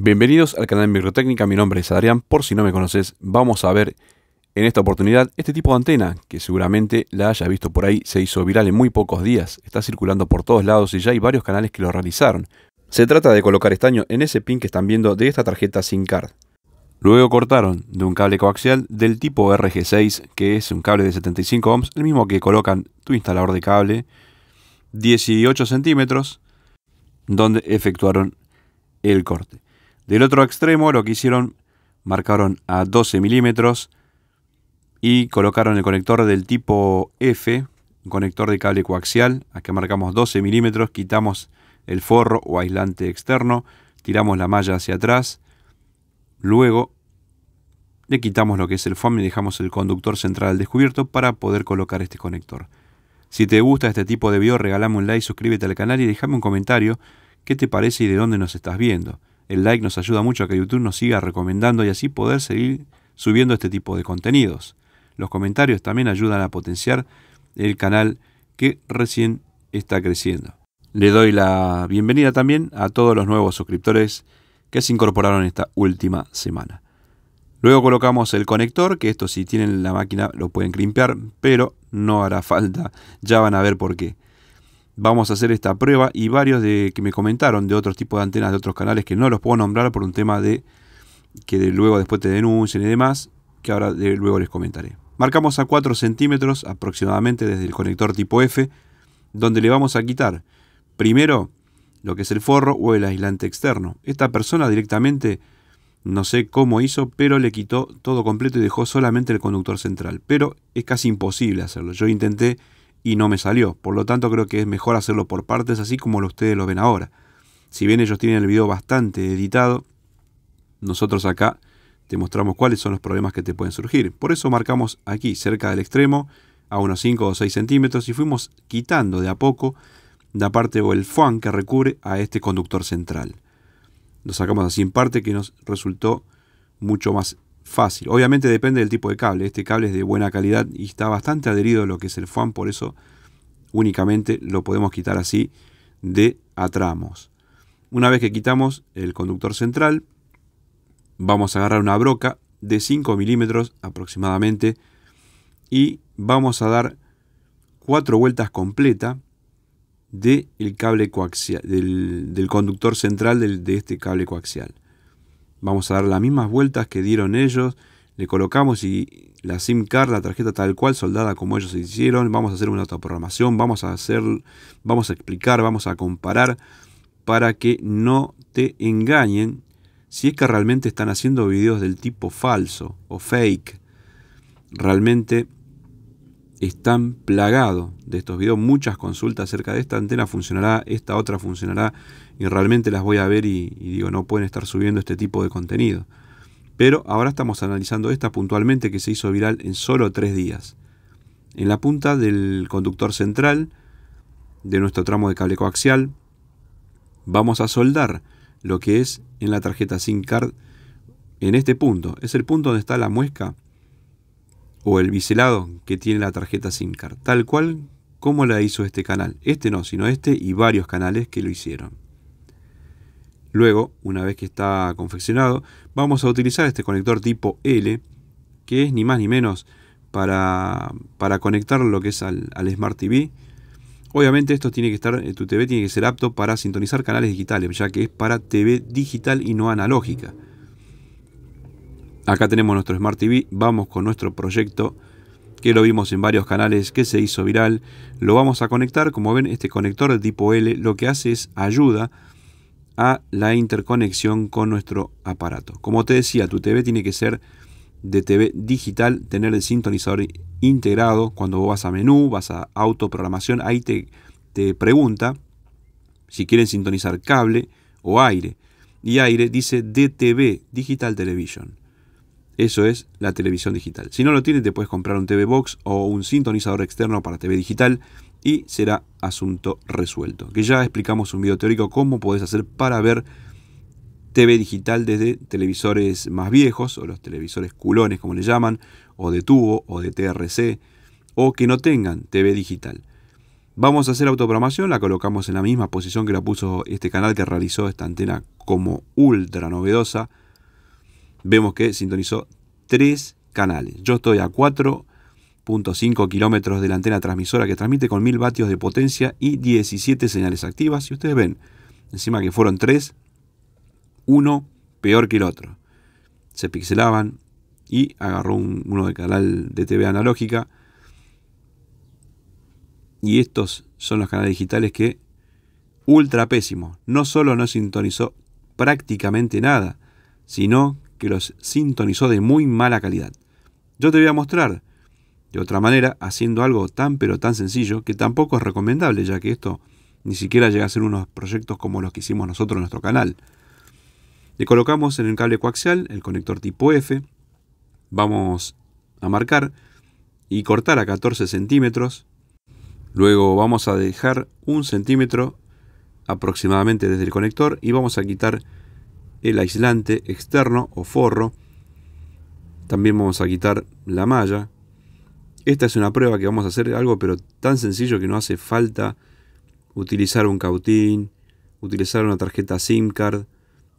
Bienvenidos al canal de Microtécnica, mi nombre es Adrián, por si no me conoces, vamos a ver en esta oportunidad este tipo de antena, que seguramente la hayas visto por ahí, se hizo viral en muy pocos días, está circulando por todos lados y ya hay varios canales que lo realizaron. Se trata de colocar estaño en ese pin que están viendo de esta tarjeta SIM card. Luego cortaron de un cable coaxial del tipo RG6, que es un cable de 75 ohms, el mismo que colocan tu instalador de cable, 18 centímetros, donde efectuaron el corte. Del otro extremo lo que hicieron, marcaron a 12 milímetros y colocaron el conector del tipo F, un conector de cable coaxial, que marcamos 12 milímetros, quitamos el forro o aislante externo, tiramos la malla hacia atrás, luego le quitamos lo que es el foam y dejamos el conductor central descubierto para poder colocar este conector. Si te gusta este tipo de video, regalame un like, suscríbete al canal y déjame un comentario qué te parece y de dónde nos estás viendo. El like nos ayuda mucho a que YouTube nos siga recomendando y así poder seguir subiendo este tipo de contenidos. Los comentarios también ayudan a potenciar el canal que recién está creciendo. Le doy la bienvenida también a todos los nuevos suscriptores que se incorporaron esta última semana. Luego colocamos el conector, que esto si tienen la máquina lo pueden crimpear, pero no hará falta, ya van a ver por qué vamos a hacer esta prueba y varios de que me comentaron de otros tipos de antenas de otros canales que no los puedo nombrar por un tema de que luego después te denuncien y demás, que ahora luego les comentaré. Marcamos a 4 centímetros aproximadamente desde el conector tipo F, donde le vamos a quitar primero lo que es el forro o el aislante externo. Esta persona directamente, no sé cómo hizo, pero le quitó todo completo y dejó solamente el conductor central. Pero es casi imposible hacerlo. Yo intenté y no me salió. Por lo tanto, creo que es mejor hacerlo por partes, así como ustedes lo ven ahora. Si bien ellos tienen el video bastante editado, nosotros acá te mostramos cuáles son los problemas que te pueden surgir. Por eso marcamos aquí, cerca del extremo, a unos 5 o 6 centímetros y fuimos quitando de a poco la parte o el fuan que recubre a este conductor central. Lo sacamos así en parte que nos resultó mucho más fácil. Obviamente depende del tipo de cable. Este cable es de buena calidad y está bastante adherido a lo que es el fan, por eso únicamente lo podemos quitar así de a tramos. Una vez que quitamos el conductor central, vamos a agarrar una broca de 5 milímetros aproximadamente y vamos a dar cuatro vueltas completas de el cable coaxial, del, del, conductor central del, de este cable coaxial vamos a dar las mismas vueltas que dieron ellos, le colocamos y la SIM card, la tarjeta tal cual soldada como ellos hicieron, vamos a hacer una autoprogramación, vamos a hacer, vamos a explicar, vamos a comparar para que no te engañen si es que realmente están haciendo videos del tipo falso o fake. Realmente están plagados de estos videos, muchas consultas acerca de esta antena funcionará, esta otra funcionará, y realmente las voy a ver y, digo, no pueden estar subiendo este tipo de contenido. Pero ahora estamos analizando esta puntualmente que se hizo viral en solo tres días. En la punta del conductor central de nuestro tramo de cable coaxial, vamos a soldar lo que es en la tarjeta SIM card en este punto. Es el punto donde está la muesca o el biselado que tiene la tarjeta SIM card, tal cual como la hizo este canal. Este no, sino este y varios canales que lo hicieron. Luego, una vez que está confeccionado, vamos a utilizar este conector tipo L, que es ni más ni menos para, para conectar lo que es al, Smart TV. Obviamente esto tiene que estar, eh, tu TV tiene que ser apto para sintonizar canales digitales, ya que es para TV digital y no analógica. Acá tenemos nuestro Smart TV, vamos con nuestro proyecto que lo vimos en varios canales, que se hizo viral. Lo vamos a conectar, como ven, este conector de tipo L lo que hace es ayuda a la interconexión con nuestro aparato. Como te decía, tu TV tiene que ser de TV digital, tener el sintonizador integrado. Cuando vas a menú, vas a autoprogramación, ahí te, te pregunta si quieren sintonizar cable o aire. Y aire dice DTV, Digital Television. Eso es la televisión digital. Si no lo tienes, te puedes comprar un TV Box o un sintonizador externo para TV digital y será asunto resuelto. Que ya explicamos un video teórico cómo puedes hacer para ver TV digital desde televisores más viejos o los televisores culones como le llaman, o de tubo o de TRC, o que no tengan TV digital. Vamos a hacer autoprogramación, la colocamos en la misma posición que la puso este canal que realizó esta antena como ultra novedosa vemos que sintonizó tres canales. Yo estoy a 4.5 kilómetros de la antena transmisora que transmite con 1000 vatios de potencia y 17 señales activas. Y ustedes ven, encima que fueron tres, uno peor que el otro. Se pixelaban y agarró uno de canal de TV analógica. Y estos son los canales digitales que ultra pésimo. No solo no sintonizó prácticamente nada, sino que los sintonizó de muy mala calidad. Yo te voy a mostrar, de otra manera, haciendo algo tan pero tan sencillo que tampoco es recomendable, ya que esto ni siquiera llega a ser unos proyectos como los que hicimos nosotros en nuestro canal. Le colocamos en el cable coaxial el conector tipo F, vamos a marcar y cortar a 14 centímetros, luego vamos a dejar un centímetro aproximadamente desde el conector y vamos a quitar el aislante externo o forro. También vamos a quitar la malla. Esta es una prueba que vamos a hacer algo, pero tan sencillo que no hace falta utilizar un cautín, utilizar una tarjeta SIM card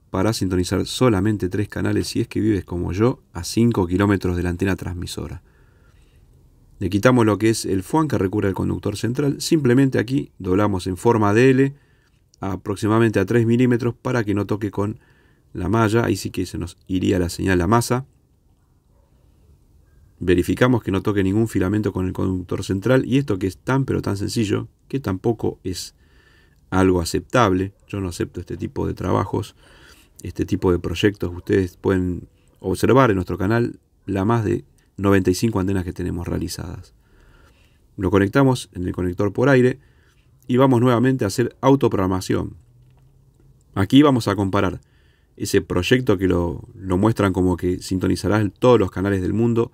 para sintonizar solamente tres canales si es que vives como yo a 5 kilómetros de la antena transmisora. Le quitamos lo que es el FUAN que recubre el conductor central. Simplemente aquí doblamos en forma de L aproximadamente a 3 milímetros para que no toque con la malla, ahí sí que se nos iría la señal a la masa. Verificamos que no toque ningún filamento con el conductor central y esto que es tan pero tan sencillo, que tampoco es algo aceptable. Yo no acepto este tipo de trabajos, este tipo de proyectos. Ustedes pueden observar en nuestro canal la más de 95 antenas que tenemos realizadas. Lo conectamos en el conector por aire y vamos nuevamente a hacer autoprogramación. Aquí vamos a comparar ese proyecto que lo, muestran como que sintonizará todos los canales del mundo,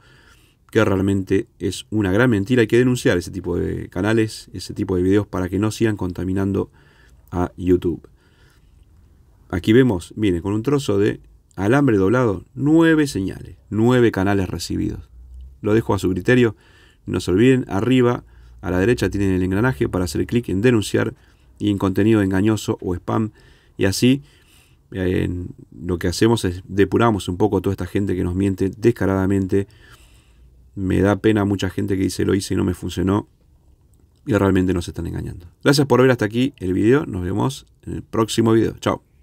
que realmente es una gran mentira. Hay que denunciar ese tipo de canales, ese tipo de videos para que no sigan contaminando a YouTube. Aquí vemos, viene con un trozo de alambre doblado, nueve señales, nueve canales recibidos. Lo dejo a su criterio. No se olviden, arriba a la derecha tienen el engranaje para hacer clic en denunciar y en contenido engañoso o spam. Y así lo que hacemos es depuramos un poco a toda esta gente que nos miente descaradamente. Me da pena mucha gente que dice lo hice y no me funcionó. Y realmente nos están engañando. Gracias por ver hasta aquí el video. Nos vemos en el próximo video. Chao.